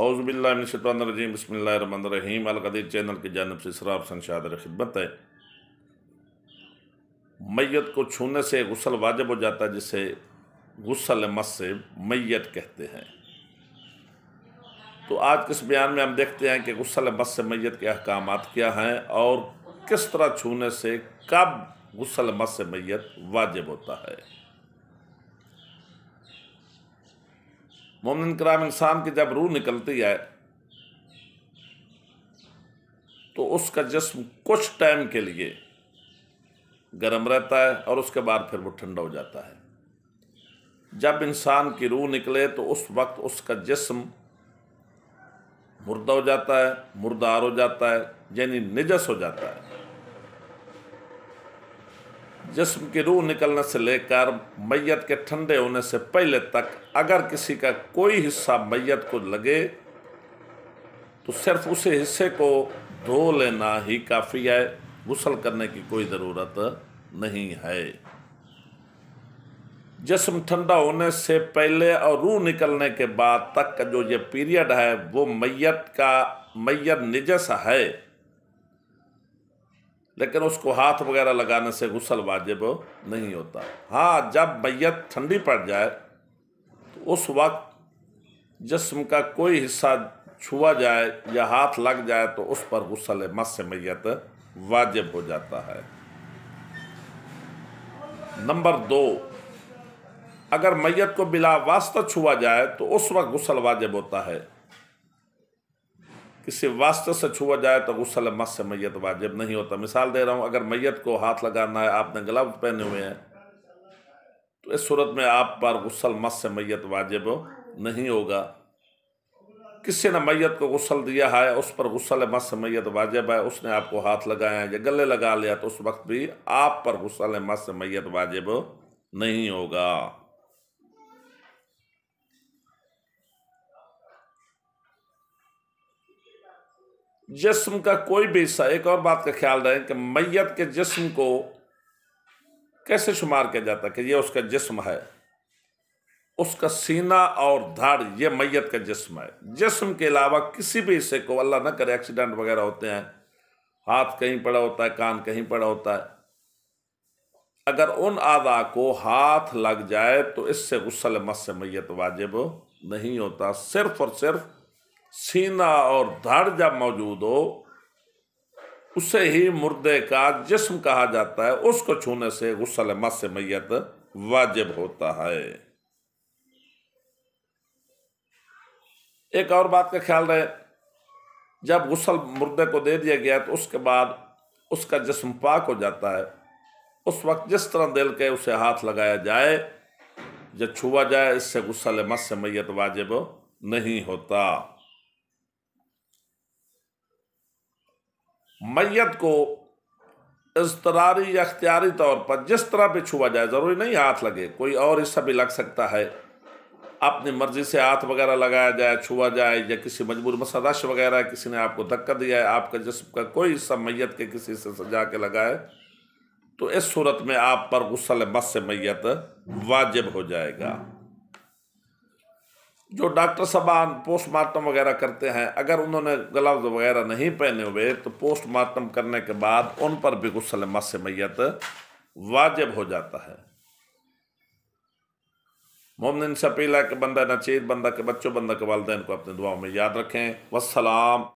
औज़बिल्लाशतरजीम बसमीम अलकदीर चैनल की जानब से शराब सनशादर खिदमत है मैत को छूने से गुसल वाजब हो जाता है जिसे गुसल मस से मैत कहते हैं तो आज के इस बयान में हम देखते हैं कि गुसल मस से मैत के अहकाम क्या हैं और किस तरह छूने से कब गसल मस से मैत वाजिब होता है मोमिन कराम इंसान की जब रूह निकलती है तो उसका जिसम कुछ टाइम के लिए गर्म रहता है और उसके बाद फिर वो ठंडा हो जाता है जब इंसान की रूह निकले तो उस वक्त उसका जिसम मुर्दा हो जाता है मुर्दार हो जाता है यानी निजस हो जाता है जिसम की रूह निकलने से लेकर मैत के ठंडे होने से पहले तक अगर किसी का कोई हिस्सा मैयत को लगे तो सिर्फ उस हिस्से को धो लेना ही काफ़ी है गुसल करने की कोई ज़रूरत नहीं है जिसम ठंडा होने से पहले और रूह निकलने के बाद तक का जो ये पीरियड है वो मैयत का मैयत निजस है लेकिन उसको हाथ वगैरह लगाने से गुसल वाजिब नहीं होता हाँ जब मैत ठंडी पड़ जाए तो उस वक्त जिसम का कोई हिस्सा छुआ जाए या हाथ लग जाए तो उस पर गुसल मस मैत वाजिब हो जाता है नंबर दो अगर मैत को बिला वास्ता छुआ जाए तो उस वक्त गुसल वाजिब होता है किसी वास्ते से छुआ जाए तो गसल मत से मैयत वाजिब नहीं होता मिसाल दे रहा हूँ अगर मैयत को हाथ लगाना है आपने ग्लव पहने हुए हैं तो इस सूरत में आप पर गसल मत से मैत वाजिब नहीं होगा किसी ने मैयत को गुस्सल दिया है उस पर गुस्सल मत से मैत वाजिब है उसने आपको हाथ लगाया है या गले लगा लिया तो उस वक्त भी आप पर गसल मत से मैत वाजिब नहीं होगा जिसम का कोई भी हिस्सा एक और बात का ख्याल रहे कि मैत के जिसम को कैसे शुमार किया जाता है कि यह उसका जिसम है उसका सीना और धड़ ये मैत का जिसम है जिसम के अलावा किसी भी हिस्से को अल्लाह ना करे एक्सीडेंट वगैरह होते हैं हाथ कहीं पड़ा होता है कान कहीं पड़ा होता है अगर उन आदा को हाथ लग जाए तो इससे गसल मत से मैत वाजिब नहीं होता सिर्फ और सिर्फ सीना और धड़ जब मौजूद हो उसे ही मुर्दे का जिस्म कहा जाता है उसको छूने से गुस्सल मस से मैयत वाजिब होता है एक और बात का ख्याल रहे जब गुसल मुर्दे को दे दिया गया तो उसके बाद उसका जिस्म पाक हो जाता है उस वक्त जिस तरह दिल के उसे हाथ लगाया जाए जब छुआ जाए इससे गुस्सल मस से मैयत वाजिब नहीं होता मैत को इसतरारी या अख्तियारी तौर पर जिस तरह भी छुआ जाए ज़रूरी नहीं हाथ लगे कोई और हिस्सा भी लग सकता है अपनी मर्ज़ी से हाथ वगैरह लगाया जाए छुआ जाए या किसी मजबूर मसदश वगैरह किसी ने आपको धक्का दिया है आपका जिसम का कोई हिस्सा मैत के किसी से सजा के लगाए तो इस सूरत में आप पर गुस्सल बस से मैत वाजिब हो जाएगा जो डॉक्टर साहबान पोस्टमार्टम वगैरह करते हैं अगर उन्होंने ग्लव्स वगैरह नहीं पहने हुए तो पोस्टमार्टम करने के बाद उन पर भी गुसल मस मैत वाजिब हो जाता है मोमिन है के बंदा नचीत बंदा के बच्चों बंदा के वालदेन को अपनी दुआओं में याद रखें वसलाम